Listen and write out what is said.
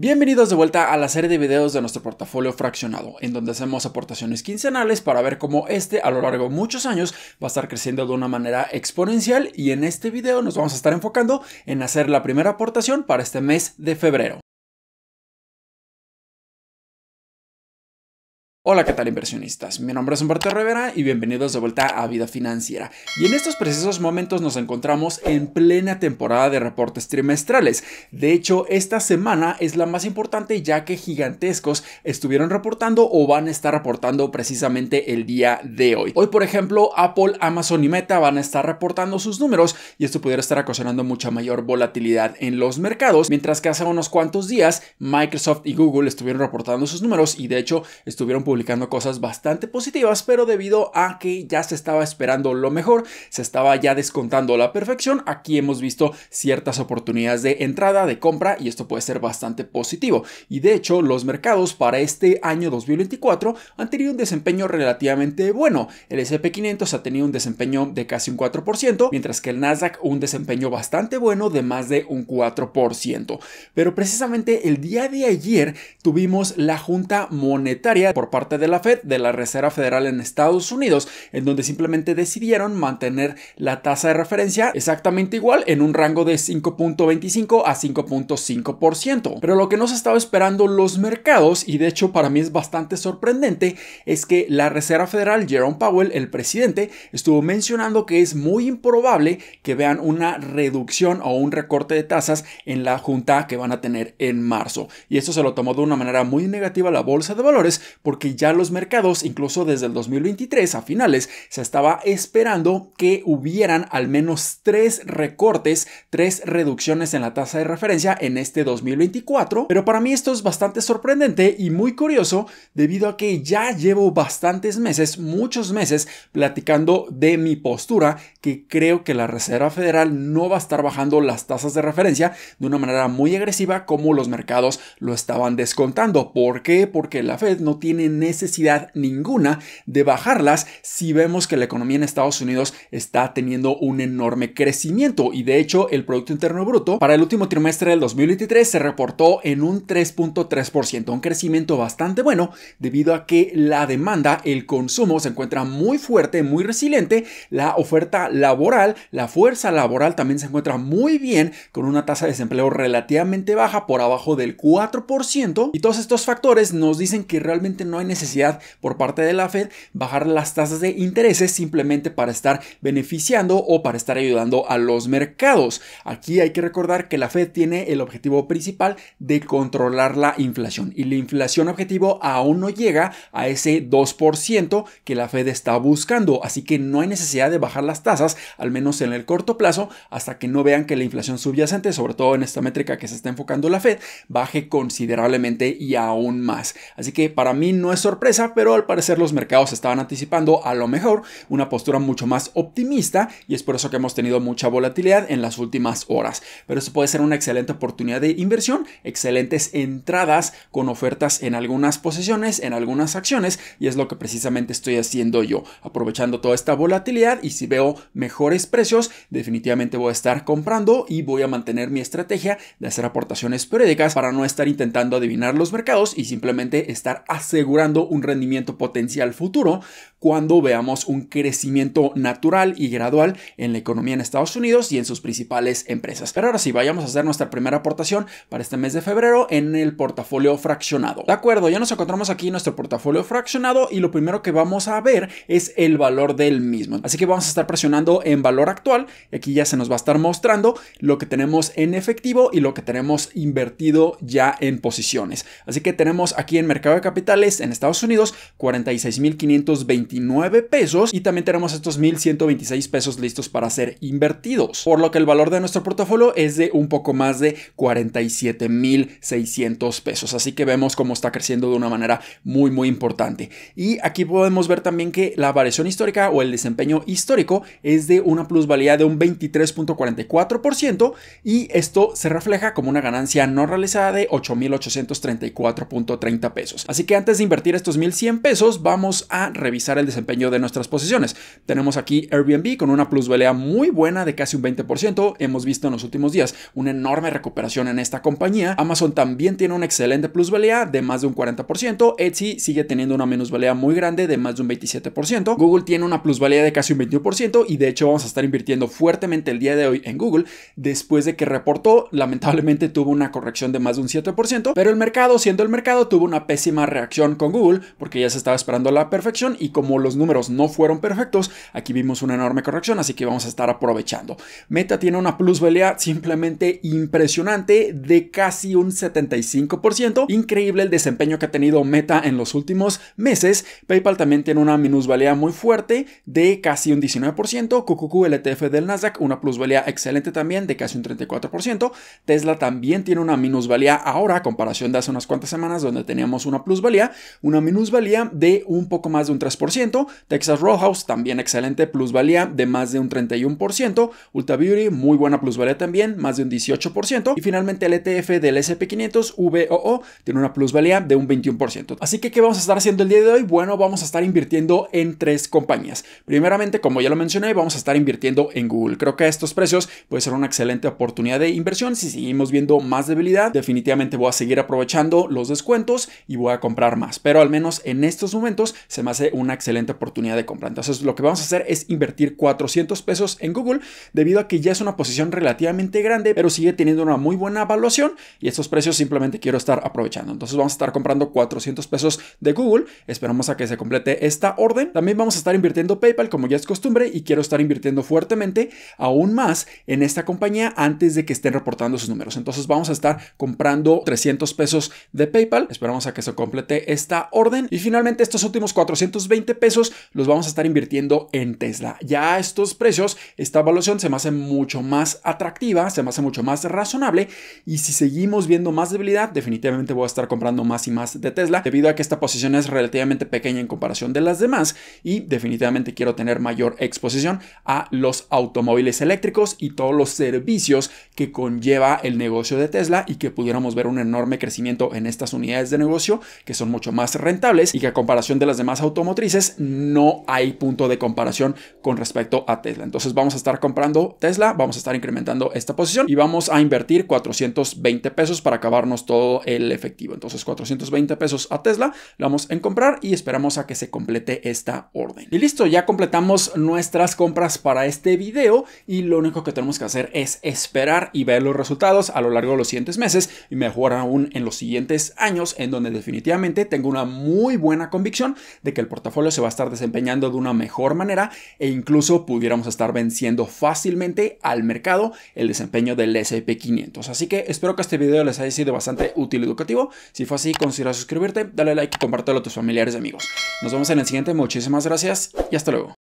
Bienvenidos de vuelta a la serie de videos de nuestro portafolio fraccionado, en donde hacemos aportaciones quincenales para ver cómo este a lo largo de muchos años va a estar creciendo de una manera exponencial y en este video nos vamos a estar enfocando en hacer la primera aportación para este mes de febrero. Hola, ¿qué tal inversionistas? Mi nombre es Humberto Rivera y bienvenidos de vuelta a Vida Financiera. Y en estos precisos momentos nos encontramos en plena temporada de reportes trimestrales. De hecho, esta semana es la más importante ya que gigantescos estuvieron reportando o van a estar reportando precisamente el día de hoy. Hoy, por ejemplo, Apple, Amazon y Meta van a estar reportando sus números y esto pudiera estar ocasionando mucha mayor volatilidad en los mercados, mientras que hace unos cuantos días Microsoft y Google estuvieron reportando sus números y de hecho estuvieron publicando cosas bastante positivas, pero debido a que ya se estaba esperando lo mejor, se estaba ya descontando la perfección, aquí hemos visto ciertas oportunidades de entrada, de compra, y esto puede ser bastante positivo. Y de hecho, los mercados para este año 2024 han tenido un desempeño relativamente bueno. El SP500 ha tenido un desempeño de casi un 4%, mientras que el Nasdaq un desempeño bastante bueno de más de un 4%. Pero precisamente el día de ayer tuvimos la junta monetaria por parte de la Fed, de la Reserva Federal en Estados Unidos, en donde simplemente decidieron mantener la tasa de referencia exactamente igual en un rango de 5.25 a 5.5%. Pero lo que nos se estaba esperando los mercados, y de hecho para mí es bastante sorprendente, es que la Reserva Federal, Jerome Powell, el presidente, estuvo mencionando que es muy improbable que vean una reducción o un recorte de tasas en la junta que van a tener en marzo. Y esto se lo tomó de una manera muy negativa la bolsa de valores porque ya los mercados, incluso desde el 2023 a finales, se estaba esperando que hubieran al menos tres recortes, tres reducciones en la tasa de referencia en este 2024. Pero para mí esto es bastante sorprendente y muy curioso debido a que ya llevo bastantes meses, muchos meses, platicando de mi postura que creo que la Reserva Federal no va a estar bajando las tasas de referencia de una manera muy agresiva como los mercados lo estaban descontando. ¿Por qué? Porque la Fed no tiene necesidad ninguna de bajarlas si vemos que la economía en Estados Unidos está teniendo un enorme crecimiento y de hecho el Producto Interno Bruto para el último trimestre del 2023 se reportó en un 3.3%, un crecimiento bastante bueno debido a que la demanda, el consumo se encuentra muy fuerte, muy resiliente, la oferta laboral, la fuerza laboral también se encuentra muy bien con una tasa de desempleo relativamente baja por abajo del 4% y todos estos factores nos dicen que realmente no hay necesidad por parte de la Fed bajar las tasas de intereses simplemente para estar beneficiando o para estar ayudando a los mercados. Aquí hay que recordar que la Fed tiene el objetivo principal de controlar la inflación y la inflación objetivo aún no llega a ese 2% que la Fed está buscando, así que no hay necesidad de bajar las tasas, al menos en el corto plazo, hasta que no vean que la inflación subyacente, sobre todo en esta métrica que se está enfocando la Fed, baje considerablemente y aún más. Así que para mí no es sorpresa, pero al parecer los mercados estaban anticipando a lo mejor una postura mucho más optimista y es por eso que hemos tenido mucha volatilidad en las últimas horas. Pero eso puede ser una excelente oportunidad de inversión, excelentes entradas con ofertas en algunas posiciones, en algunas acciones y es lo que precisamente estoy haciendo yo, aprovechando toda esta volatilidad y si veo mejores precios, definitivamente voy a estar comprando y voy a mantener mi estrategia de hacer aportaciones periódicas para no estar intentando adivinar los mercados y simplemente estar asegurando un rendimiento potencial futuro, cuando veamos un crecimiento natural y gradual en la economía en Estados Unidos y en sus principales empresas. Pero ahora sí, vayamos a hacer nuestra primera aportación para este mes de febrero en el portafolio fraccionado. De acuerdo, ya nos encontramos aquí en nuestro portafolio fraccionado y lo primero que vamos a ver es el valor del mismo. Así que vamos a estar presionando en valor actual. Aquí ya se nos va a estar mostrando lo que tenemos en efectivo y lo que tenemos invertido ya en posiciones. Así que tenemos aquí en mercado de capitales en Estados Unidos 46.520 pesos y también tenemos estos 1126 pesos listos para ser invertidos, por lo que el valor de nuestro portafolio es de un poco más de 47,600 pesos. Así que vemos cómo está creciendo de una manera muy, muy importante. Y aquí podemos ver también que la variación histórica o el desempeño histórico es de una plusvalía de un 23.44% y esto se refleja como una ganancia no realizada de 8,834.30 pesos. Así que antes de invertir estos 1,100 pesos, vamos a revisar el desempeño de nuestras posiciones. Tenemos aquí Airbnb con una plusvalía muy buena de casi un 20%. Hemos visto en los últimos días una enorme recuperación en esta compañía. Amazon también tiene una excelente plusvalía de más de un 40%. Etsy sigue teniendo una minusvalía muy grande de más de un 27%. Google tiene una plusvalía de casi un 21% y de hecho vamos a estar invirtiendo fuertemente el día de hoy en Google después de que reportó. Lamentablemente tuvo una corrección de más de un 7%, pero el mercado, siendo el mercado, tuvo una pésima reacción con Google porque ya se estaba esperando la perfección y como como los números no fueron perfectos, aquí vimos una enorme corrección, así que vamos a estar aprovechando. Meta tiene una plusvalía simplemente impresionante de casi un 75%. Increíble el desempeño que ha tenido Meta en los últimos meses. PayPal también tiene una minusvalía muy fuerte de casi un 19%. QQQ, el ETF del Nasdaq, una plusvalía excelente también de casi un 34%. Tesla también tiene una minusvalía ahora, a comparación de hace unas cuantas semanas donde teníamos una plusvalía, una minusvalía de un poco más de un 3%. Texas Roadhouse también excelente plusvalía de más de un 31%, Ulta Beauty muy buena plusvalía también, más de un 18% y finalmente el ETF del SP500 VOO tiene una plusvalía de un 21%. Así que ¿qué vamos a estar haciendo el día de hoy? Bueno, vamos a estar invirtiendo en tres compañías. Primeramente, como ya lo mencioné, vamos a estar invirtiendo en Google. Creo que a estos precios puede ser una excelente oportunidad de inversión si seguimos viendo más debilidad, definitivamente voy a seguir aprovechando los descuentos y voy a comprar más, pero al menos en estos momentos se me hace una excelente excelente oportunidad de compra. Entonces lo que vamos a hacer es invertir 400 pesos en Google debido a que ya es una posición relativamente grande, pero sigue teniendo una muy buena evaluación y estos precios simplemente quiero estar aprovechando. Entonces vamos a estar comprando 400 pesos de Google. Esperamos a que se complete esta orden. También vamos a estar invirtiendo PayPal como ya es costumbre y quiero estar invirtiendo fuertemente aún más en esta compañía antes de que estén reportando sus números. Entonces vamos a estar comprando 300 pesos de PayPal. Esperamos a que se complete esta orden y finalmente estos últimos 420 pesos los vamos a estar invirtiendo en Tesla. Ya a estos precios, esta evaluación se me hace mucho más atractiva, se me hace mucho más razonable y si seguimos viendo más debilidad, definitivamente voy a estar comprando más y más de Tesla debido a que esta posición es relativamente pequeña en comparación de las demás y definitivamente quiero tener mayor exposición a los automóviles eléctricos y todos los servicios que conlleva el negocio de Tesla y que pudiéramos ver un enorme crecimiento en estas unidades de negocio que son mucho más rentables y que a comparación de las demás automotrices no hay punto de comparación con respecto a Tesla. Entonces vamos a estar comprando Tesla, vamos a estar incrementando esta posición y vamos a invertir 420 pesos para acabarnos todo el efectivo. Entonces 420 pesos a Tesla, lo vamos a comprar y esperamos a que se complete esta orden. Y listo, ya completamos nuestras compras para este video y lo único que tenemos que hacer es esperar y ver los resultados a lo largo de los siguientes meses y mejor aún en los siguientes años en donde definitivamente tengo una muy buena convicción de que el portafolio se va a estar desempeñando de una mejor manera e incluso pudiéramos estar venciendo fácilmente al mercado el desempeño del S&P 500. Así que espero que este video les haya sido bastante útil y educativo. Si fue así, considera suscribirte, dale like y compártelo a tus familiares y amigos. Nos vemos en el siguiente. Muchísimas gracias y hasta luego.